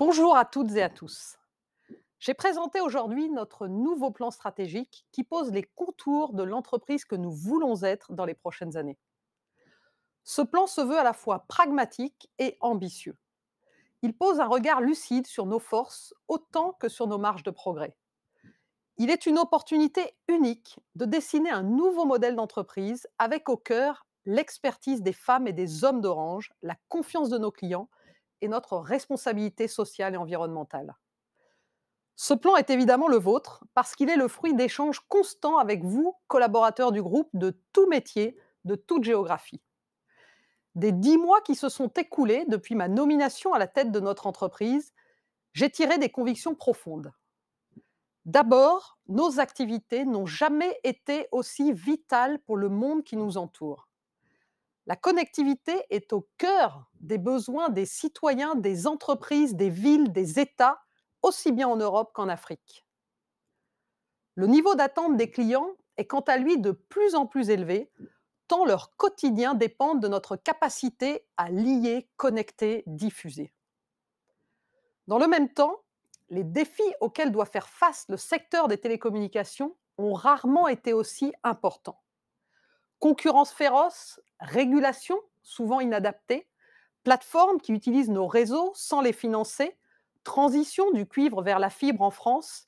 Bonjour à toutes et à tous. J'ai présenté aujourd'hui notre nouveau plan stratégique qui pose les contours de l'entreprise que nous voulons être dans les prochaines années. Ce plan se veut à la fois pragmatique et ambitieux. Il pose un regard lucide sur nos forces autant que sur nos marges de progrès. Il est une opportunité unique de dessiner un nouveau modèle d'entreprise avec au cœur l'expertise des femmes et des hommes d'Orange, la confiance de nos clients et notre responsabilité sociale et environnementale. Ce plan est évidemment le vôtre parce qu'il est le fruit d'échanges constants avec vous, collaborateurs du groupe, de tout métier, de toute géographie. Des dix mois qui se sont écoulés depuis ma nomination à la tête de notre entreprise, j'ai tiré des convictions profondes. D'abord, nos activités n'ont jamais été aussi vitales pour le monde qui nous entoure. La connectivité est au cœur des besoins des citoyens, des entreprises, des villes, des États, aussi bien en Europe qu'en Afrique. Le niveau d'attente des clients est quant à lui de plus en plus élevé, tant leur quotidien dépend de notre capacité à lier, connecter, diffuser. Dans le même temps, les défis auxquels doit faire face le secteur des télécommunications ont rarement été aussi importants. Concurrence féroce, régulation souvent inadaptée, plateformes qui utilisent nos réseaux sans les financer, transition du cuivre vers la fibre en France,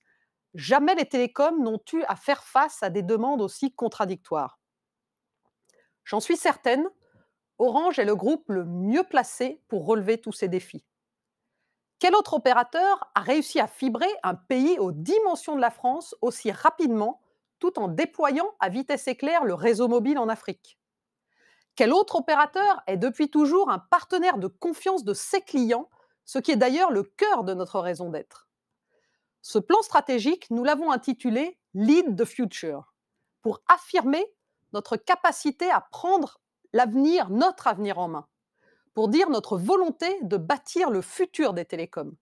jamais les télécoms n'ont eu à faire face à des demandes aussi contradictoires. J'en suis certaine, Orange est le groupe le mieux placé pour relever tous ces défis. Quel autre opérateur a réussi à fibrer un pays aux dimensions de la France aussi rapidement tout en déployant à vitesse éclair le réseau mobile en Afrique quel autre opérateur est depuis toujours un partenaire de confiance de ses clients, ce qui est d'ailleurs le cœur de notre raison d'être Ce plan stratégique, nous l'avons intitulé Lead the Future, pour affirmer notre capacité à prendre l'avenir, notre avenir en main, pour dire notre volonté de bâtir le futur des télécoms,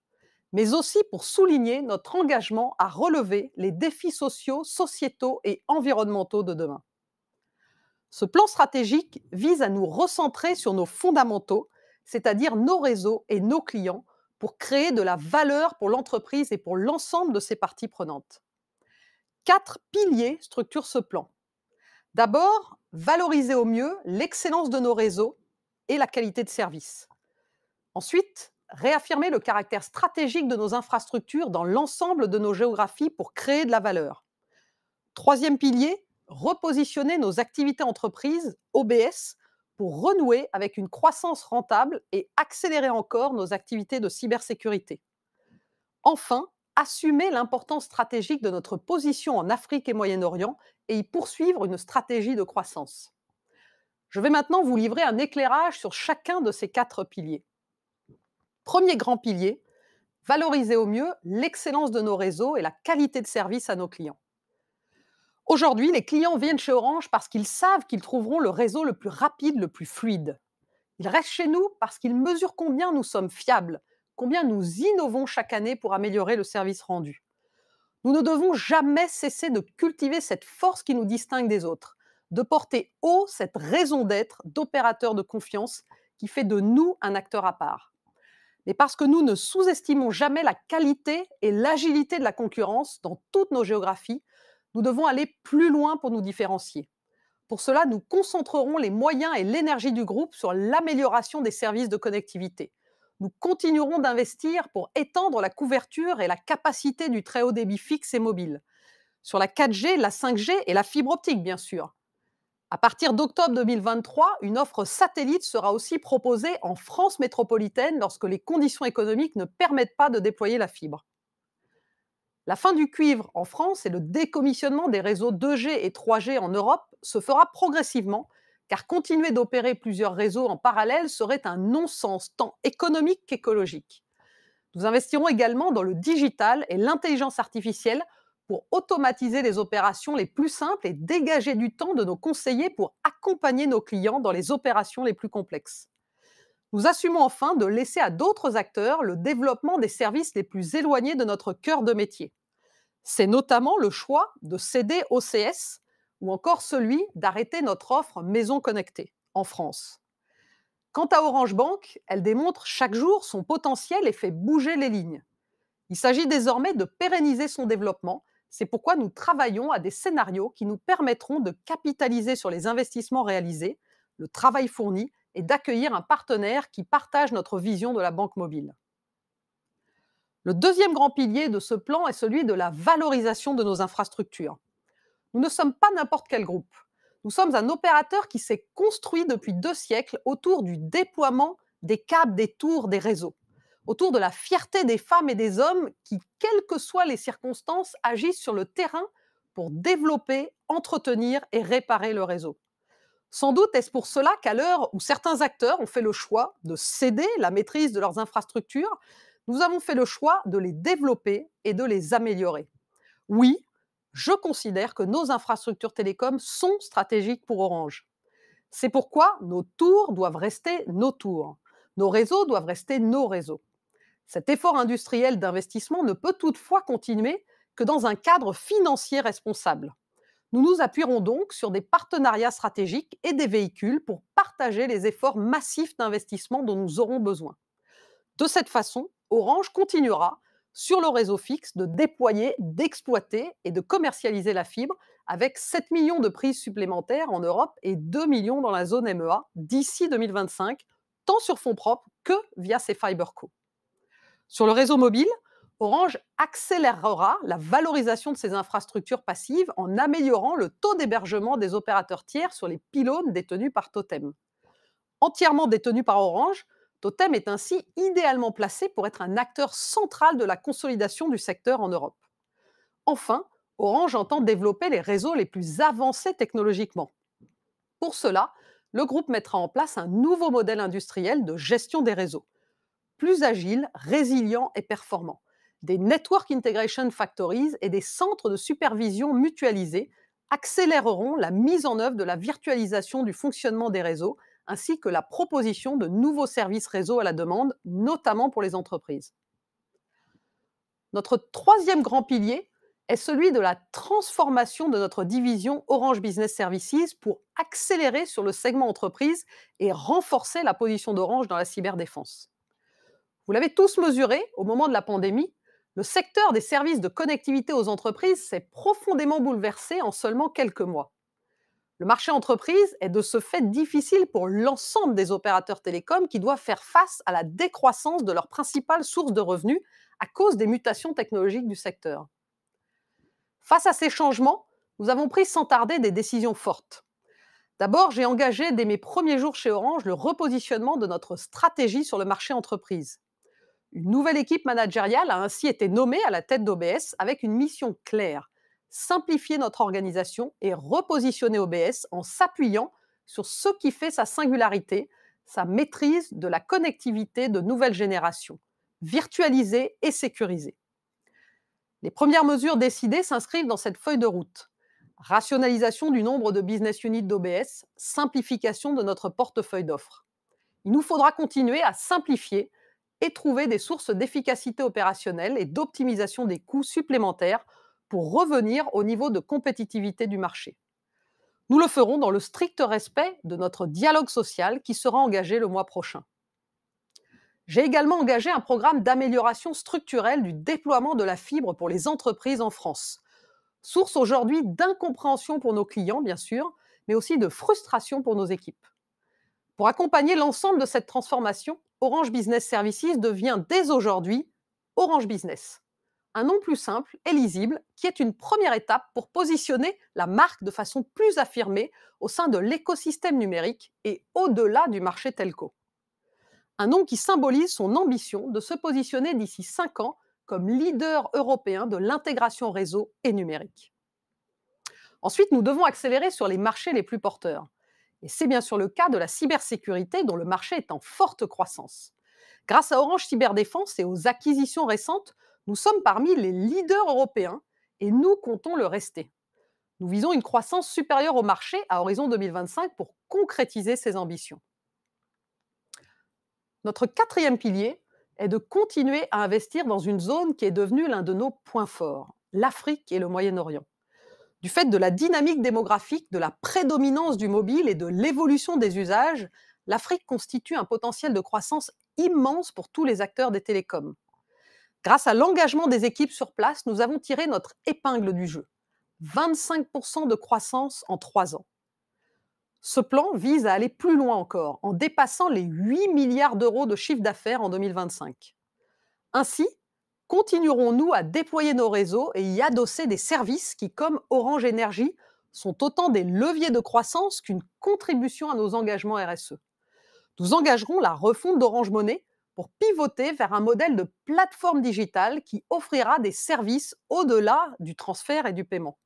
mais aussi pour souligner notre engagement à relever les défis sociaux, sociétaux et environnementaux de demain. Ce plan stratégique vise à nous recentrer sur nos fondamentaux, c'est-à-dire nos réseaux et nos clients, pour créer de la valeur pour l'entreprise et pour l'ensemble de ses parties prenantes. Quatre piliers structurent ce plan. D'abord, valoriser au mieux l'excellence de nos réseaux et la qualité de service. Ensuite, réaffirmer le caractère stratégique de nos infrastructures dans l'ensemble de nos géographies pour créer de la valeur. Troisième pilier, repositionner nos activités entreprises, OBS, pour renouer avec une croissance rentable et accélérer encore nos activités de cybersécurité. Enfin, assumer l'importance stratégique de notre position en Afrique et Moyen-Orient et y poursuivre une stratégie de croissance. Je vais maintenant vous livrer un éclairage sur chacun de ces quatre piliers. Premier grand pilier, valoriser au mieux l'excellence de nos réseaux et la qualité de service à nos clients. Aujourd'hui, les clients viennent chez Orange parce qu'ils savent qu'ils trouveront le réseau le plus rapide, le plus fluide. Ils restent chez nous parce qu'ils mesurent combien nous sommes fiables, combien nous innovons chaque année pour améliorer le service rendu. Nous ne devons jamais cesser de cultiver cette force qui nous distingue des autres, de porter haut cette raison d'être d'opérateur de confiance qui fait de nous un acteur à part. Mais parce que nous ne sous-estimons jamais la qualité et l'agilité de la concurrence dans toutes nos géographies, nous devons aller plus loin pour nous différencier. Pour cela, nous concentrerons les moyens et l'énergie du groupe sur l'amélioration des services de connectivité. Nous continuerons d'investir pour étendre la couverture et la capacité du très haut débit fixe et mobile, sur la 4G, la 5G et la fibre optique, bien sûr. À partir d'octobre 2023, une offre satellite sera aussi proposée en France métropolitaine lorsque les conditions économiques ne permettent pas de déployer la fibre. La fin du cuivre en France et le décommissionnement des réseaux 2G et 3G en Europe se fera progressivement, car continuer d'opérer plusieurs réseaux en parallèle serait un non-sens tant économique qu'écologique. Nous investirons également dans le digital et l'intelligence artificielle pour automatiser les opérations les plus simples et dégager du temps de nos conseillers pour accompagner nos clients dans les opérations les plus complexes. Nous assumons enfin de laisser à d'autres acteurs le développement des services les plus éloignés de notre cœur de métier. C'est notamment le choix de céder OCS ou encore celui d'arrêter notre offre Maison Connectée en France. Quant à Orange Bank, elle démontre chaque jour son potentiel et fait bouger les lignes. Il s'agit désormais de pérenniser son développement. C'est pourquoi nous travaillons à des scénarios qui nous permettront de capitaliser sur les investissements réalisés, le travail fourni et d'accueillir un partenaire qui partage notre vision de la banque mobile. Le deuxième grand pilier de ce plan est celui de la valorisation de nos infrastructures. Nous ne sommes pas n'importe quel groupe. Nous sommes un opérateur qui s'est construit depuis deux siècles autour du déploiement des câbles, des tours, des réseaux, autour de la fierté des femmes et des hommes qui, quelles que soient les circonstances, agissent sur le terrain pour développer, entretenir et réparer le réseau. Sans doute est-ce pour cela qu'à l'heure où certains acteurs ont fait le choix de céder la maîtrise de leurs infrastructures, nous avons fait le choix de les développer et de les améliorer. Oui, je considère que nos infrastructures télécoms sont stratégiques pour Orange. C'est pourquoi nos tours doivent rester nos tours. Nos réseaux doivent rester nos réseaux. Cet effort industriel d'investissement ne peut toutefois continuer que dans un cadre financier responsable. Nous nous appuierons donc sur des partenariats stratégiques et des véhicules pour partager les efforts massifs d'investissement dont nous aurons besoin. De cette façon, Orange continuera sur le réseau fixe de déployer, d'exploiter et de commercialiser la fibre avec 7 millions de prises supplémentaires en Europe et 2 millions dans la zone MEA d'ici 2025, tant sur fonds propres que via ses FiberCo. Sur le réseau mobile, Orange accélérera la valorisation de ses infrastructures passives en améliorant le taux d'hébergement des opérateurs tiers sur les pylônes détenus par Totem. Entièrement détenus par Orange, Totem est ainsi idéalement placé pour être un acteur central de la consolidation du secteur en Europe. Enfin, Orange entend développer les réseaux les plus avancés technologiquement. Pour cela, le groupe mettra en place un nouveau modèle industriel de gestion des réseaux, plus agile, résilient et performant, des Network Integration Factories et des centres de supervision mutualisés accéléreront la mise en œuvre de la virtualisation du fonctionnement des réseaux ainsi que la proposition de nouveaux services réseau à la demande, notamment pour les entreprises. Notre troisième grand pilier est celui de la transformation de notre division Orange Business Services pour accélérer sur le segment entreprise et renforcer la position d'Orange dans la cyberdéfense. Vous l'avez tous mesuré au moment de la pandémie, le secteur des services de connectivité aux entreprises s'est profondément bouleversé en seulement quelques mois. Le marché entreprise est de ce fait difficile pour l'ensemble des opérateurs télécoms qui doivent faire face à la décroissance de leur principale source de revenus à cause des mutations technologiques du secteur. Face à ces changements, nous avons pris sans tarder des décisions fortes. D'abord, j'ai engagé dès mes premiers jours chez Orange le repositionnement de notre stratégie sur le marché entreprise. Une nouvelle équipe managériale a ainsi été nommée à la tête d'OBS avec une mission claire, simplifier notre organisation et repositionner OBS en s'appuyant sur ce qui fait sa singularité, sa maîtrise de la connectivité de nouvelle génération, virtualisée et sécurisée. Les premières mesures décidées s'inscrivent dans cette feuille de route. Rationalisation du nombre de business units d'OBS, simplification de notre portefeuille d'offres. Il nous faudra continuer à simplifier et trouver des sources d'efficacité opérationnelle et d'optimisation des coûts supplémentaires pour revenir au niveau de compétitivité du marché. Nous le ferons dans le strict respect de notre dialogue social qui sera engagé le mois prochain. J'ai également engagé un programme d'amélioration structurelle du déploiement de la fibre pour les entreprises en France. Source aujourd'hui d'incompréhension pour nos clients, bien sûr, mais aussi de frustration pour nos équipes. Pour accompagner l'ensemble de cette transformation, Orange Business Services devient dès aujourd'hui Orange Business un nom plus simple et lisible, qui est une première étape pour positionner la marque de façon plus affirmée au sein de l'écosystème numérique et au-delà du marché telco. Un nom qui symbolise son ambition de se positionner d'ici 5 ans comme leader européen de l'intégration réseau et numérique. Ensuite, nous devons accélérer sur les marchés les plus porteurs. Et c'est bien sûr le cas de la cybersécurité dont le marché est en forte croissance. Grâce à Orange Cyberdéfense et aux acquisitions récentes, nous sommes parmi les leaders européens et nous comptons le rester. Nous visons une croissance supérieure au marché à horizon 2025 pour concrétiser ces ambitions. Notre quatrième pilier est de continuer à investir dans une zone qui est devenue l'un de nos points forts, l'Afrique et le Moyen-Orient. Du fait de la dynamique démographique, de la prédominance du mobile et de l'évolution des usages, l'Afrique constitue un potentiel de croissance immense pour tous les acteurs des télécoms. Grâce à l'engagement des équipes sur place, nous avons tiré notre épingle du jeu. 25% de croissance en trois ans. Ce plan vise à aller plus loin encore, en dépassant les 8 milliards d'euros de chiffre d'affaires en 2025. Ainsi, continuerons-nous à déployer nos réseaux et y adosser des services qui, comme Orange Énergie, sont autant des leviers de croissance qu'une contribution à nos engagements RSE. Nous engagerons la refonte d'Orange Monnaie pour pivoter vers un modèle de plateforme digitale qui offrira des services au-delà du transfert et du paiement.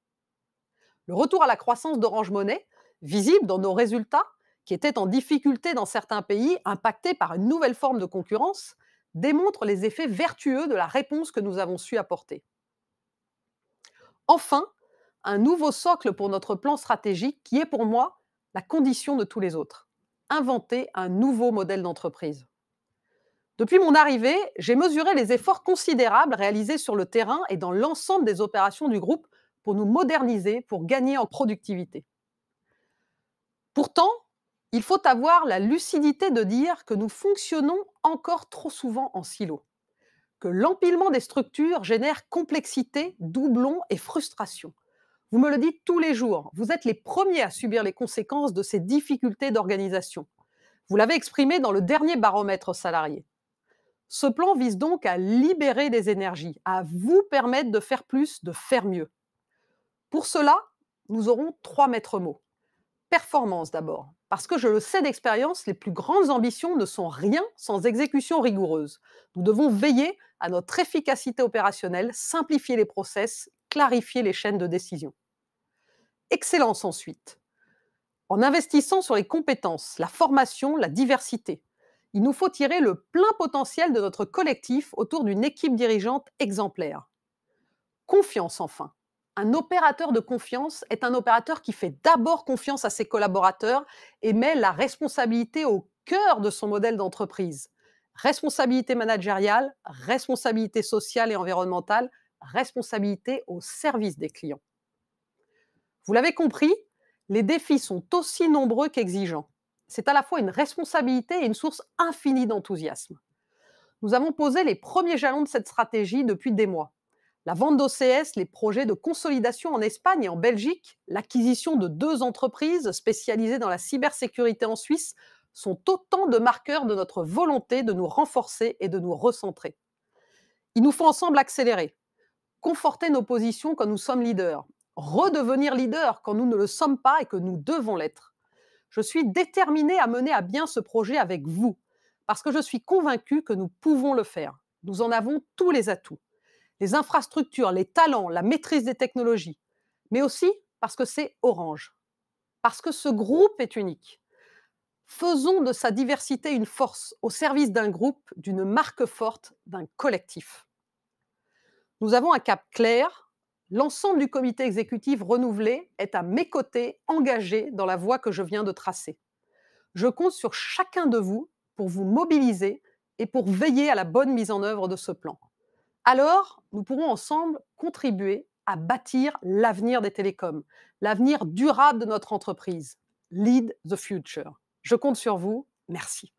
Le retour à la croissance d'Orange Monnaie, visible dans nos résultats, qui était en difficulté dans certains pays, impactés par une nouvelle forme de concurrence, démontre les effets vertueux de la réponse que nous avons su apporter. Enfin, un nouveau socle pour notre plan stratégique qui est pour moi la condition de tous les autres. Inventer un nouveau modèle d'entreprise. Depuis mon arrivée, j'ai mesuré les efforts considérables réalisés sur le terrain et dans l'ensemble des opérations du groupe pour nous moderniser, pour gagner en productivité. Pourtant, il faut avoir la lucidité de dire que nous fonctionnons encore trop souvent en silo, que l'empilement des structures génère complexité, doublons et frustration. Vous me le dites tous les jours, vous êtes les premiers à subir les conséquences de ces difficultés d'organisation. Vous l'avez exprimé dans le dernier baromètre salarié. Ce plan vise donc à libérer des énergies, à vous permettre de faire plus, de faire mieux. Pour cela, nous aurons trois maîtres mots. Performance d'abord, parce que je le sais d'expérience, les plus grandes ambitions ne sont rien sans exécution rigoureuse. Nous devons veiller à notre efficacité opérationnelle, simplifier les process, clarifier les chaînes de décision. Excellence ensuite, en investissant sur les compétences, la formation, la diversité. Il nous faut tirer le plein potentiel de notre collectif autour d'une équipe dirigeante exemplaire. Confiance enfin. Un opérateur de confiance est un opérateur qui fait d'abord confiance à ses collaborateurs et met la responsabilité au cœur de son modèle d'entreprise. Responsabilité managériale, responsabilité sociale et environnementale, responsabilité au service des clients. Vous l'avez compris, les défis sont aussi nombreux qu'exigeants c'est à la fois une responsabilité et une source infinie d'enthousiasme. Nous avons posé les premiers jalons de cette stratégie depuis des mois. La vente d'OCS, les projets de consolidation en Espagne et en Belgique, l'acquisition de deux entreprises spécialisées dans la cybersécurité en Suisse sont autant de marqueurs de notre volonté de nous renforcer et de nous recentrer. Il nous faut ensemble accélérer, conforter nos positions quand nous sommes leaders, redevenir leaders quand nous ne le sommes pas et que nous devons l'être je suis déterminée à mener à bien ce projet avec vous, parce que je suis convaincue que nous pouvons le faire. Nous en avons tous les atouts. Les infrastructures, les talents, la maîtrise des technologies, mais aussi parce que c'est Orange, parce que ce groupe est unique. Faisons de sa diversité une force au service d'un groupe, d'une marque forte, d'un collectif. Nous avons un cap clair, L'ensemble du comité exécutif renouvelé est à mes côtés, engagé dans la voie que je viens de tracer. Je compte sur chacun de vous pour vous mobiliser et pour veiller à la bonne mise en œuvre de ce plan. Alors, nous pourrons ensemble contribuer à bâtir l'avenir des télécoms, l'avenir durable de notre entreprise. Lead the future. Je compte sur vous. Merci.